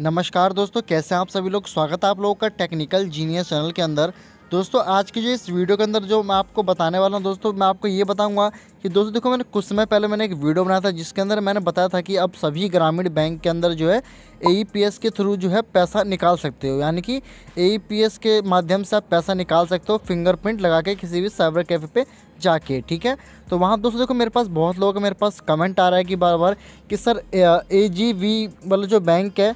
नमस्कार दोस्तों कैसे हैं आप सभी लोग स्वागत है आप लोगों का टेक्निकल जीनियस चैनल के अंदर दोस्तों आज की जो इस वीडियो के अंदर जो मैं आपको बताने वाला हूं दोस्तों मैं आपको ये बताऊंगा कि दोस्तों देखो मैंने कुछ समय पहले मैंने एक वीडियो बनाया था जिसके अंदर मैंने बताया था कि अब सभी ग्रामीण बैंक के अंदर जो है ए e के थ्रू जो है पैसा निकाल सकते हो यानी कि ए e के माध्यम से आप पैसा निकाल सकते हो फिंगरप्रिंट लगा के किसी भी साइबर कैफ़े पर जाके ठीक है तो वहाँ दोस्तों देखो मेरे पास बहुत लोग मेरे पास कमेंट आ रहा है कि बार बार कि सर ए जी वी वाला जो बैंक है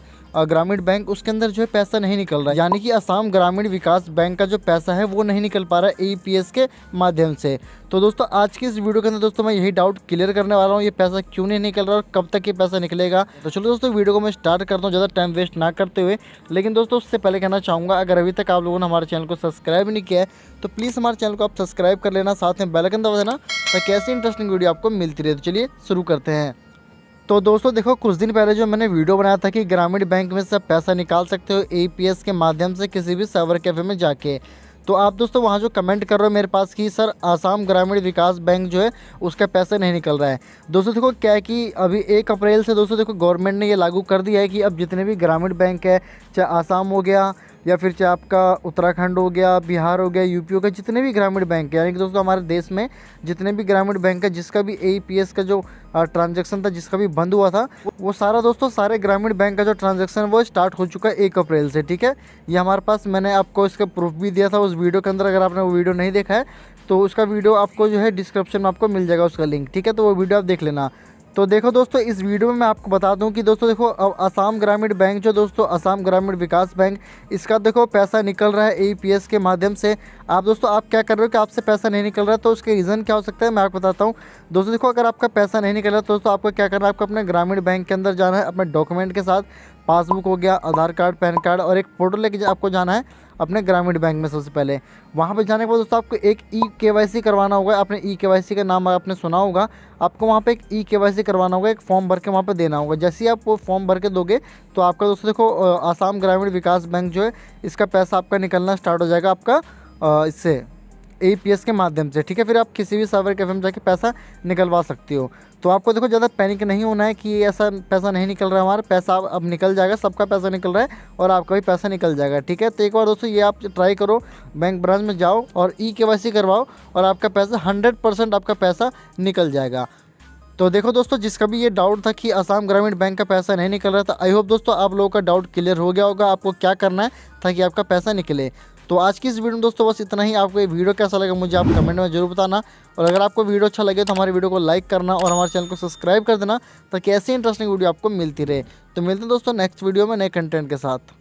ग्रामीण बैंक उसके अंदर जो है पैसा नहीं निकल रहा है यानी कि असम ग्रामीण विकास बैंक का जो पैसा है वो नहीं निकल पा रहा है ई के माध्यम से तो दोस्तों आज की इस वीडियो के अंदर दोस्तों मैं यही डाउट क्लियर करने वाला हूँ ये पैसा क्यों नहीं निकल रहा और कब तक ये पैसा निकलेगा तो चलो दोस्तों वीडियो को मैं स्टार्ट करता हूँ ज़्यादा टाइम वेस्ट ना करते हुए लेकिन दोस्तों उससे पहले कहना चाहूँगा अगर अभी तक आप लोगों ने हमारे चैनल को सब्सक्राइब नहीं किया है तो प्लीज़ हमारे चैनल को आप सब्सक्राइब कर लेना साथ में बैलकन दबा देना ताकि ऐसी इंटरेस्टिंग वीडियो आपको मिलती रहे तो चलिए शुरू करते हैं तो दोस्तों देखो कुछ दिन पहले जो मैंने वीडियो बनाया था कि ग्रामीण बैंक में से पैसा निकाल सकते हो एपीएस के माध्यम से किसी भी साइबर कैफ़े में जाके तो आप दोस्तों वहाँ जो कमेंट कर रहे हो मेरे पास कि सर आसाम ग्रामीण विकास बैंक जो है उसका पैसा नहीं निकल रहा है दोस्तों देखो क्या है कि अभी एक अप्रैल से दोस्तों देखो गवर्नमेंट ने ये लागू कर दिया है कि अब जितने भी ग्रामीण बैंक है चाहे आसाम हो गया या फिर चाहे आपका उत्तराखंड हो गया बिहार हो गया यूपी हो गया जितने भी ग्रामीण बैंक है यानी कि दोस्तों हमारे देश में जितने भी ग्रामीण बैंक है जिसका भी ए का जो ट्रांजेक्शन था जिसका भी बंद हुआ था वो सारा दोस्तों सारे ग्रामीण बैंक का जो ट्रांजेक्शन वो स्टार्ट हो चुका है एक अप्रैल से ठीक है ये हमारे पास मैंने आपको इसका प्रूफ भी दिया था उस वीडियो के अंदर अगर आपने वो वीडियो नहीं देखा है तो उसका वीडियो आपको जो है डिस्क्रिप्शन में आपको मिल जाएगा उसका लिंक ठीक है तो वो वीडियो आप देख लेना तो देखो दोस्तों इस वीडियो में मैं आपको बता दूं कि दोस्तों देखो अब असम ग्रामीण बैंक जो दोस्तों असम ग्रामीण विकास बैंक इसका देखो पैसा निकल रहा है ईपीएस के माध्यम से आप दोस्तों आप क्या कर रहे हो कि आपसे पैसा नहीं निकल रहा है तो उसके रीज़न क्या हो सकता है मैं आपको बताता हूँ दोस्तों देखो अगर आपका पैसा नहीं निकल रहा तो दोस्तों आपको क्या करना है आपको अपने ग्रामीण बैंक के अंदर जाना है अपने डॉक्यूमेंट के साथ पासबुक हो गया आधार कार्ड पैन कार्ड और एक फ़ोटो लेके आपको जाना है अपने ग्रामीण बैंक में सबसे पहले वहाँ पर जाने के बाद दोस्तों आपको एक ई के वाई सी करवाना होगा अपने ई के वाई सी का नाम आपने सुना होगा आपको वहाँ पे एक ई के वाई सी करवाना होगा एक फॉर्म भर के वहाँ पे देना होगा जैसे ही आप वो फॉर्म भर के दोगे तो आपका दोस्तों देखो आसाम ग्रामीण विकास बैंक जो है इसका पैसा आपका निकलना स्टार्ट हो जाएगा आपका इससे ए के माध्यम से ठीक है फिर आप किसी भी सर्वर कैफे में जाके पैसा निकलवा सकते हो तो आपको देखो ज़्यादा पैनिक नहीं होना है कि ऐसा पैसा नहीं निकल रहा है हमारा पैसा अब निकल जाएगा सबका पैसा निकल रहा है और आपका भी पैसा निकल जाएगा ठीक है तो एक बार दोस्तों ये आप ट्राई करो बैंक ब्रांच में जाओ और ई e के करवाओ और आपका पैसा हंड्रेड परसेंट आपका पैसा निकल जाएगा तो देखो दोस्तों जिसका भी ये डाउट था कि आसाम ग्रामीण बैंक का पैसा नहीं निकल रहा था आई होप दोस्तों आप लोगों का डाउट क्लियर हो गया होगा आपको क्या करना है ताकि आपका पैसा निकले तो आज की इस वीडियो में दोस्तों बस इतना ही आपको ये वीडियो कैसा लगा मुझे आप कमेंट में जरूर बताना और अगर आपको वीडियो अच्छा लगे तो हमारे वीडियो को लाइक करना और हमारे चैनल को सब्सक्राइब कर देना ताकि ऐसी इंटरेस्टिंग वीडियो आपको मिलती रहे तो मिलते हैं दोस्तों नेक्स्ट वीडियो में नए कंटेंट के साथ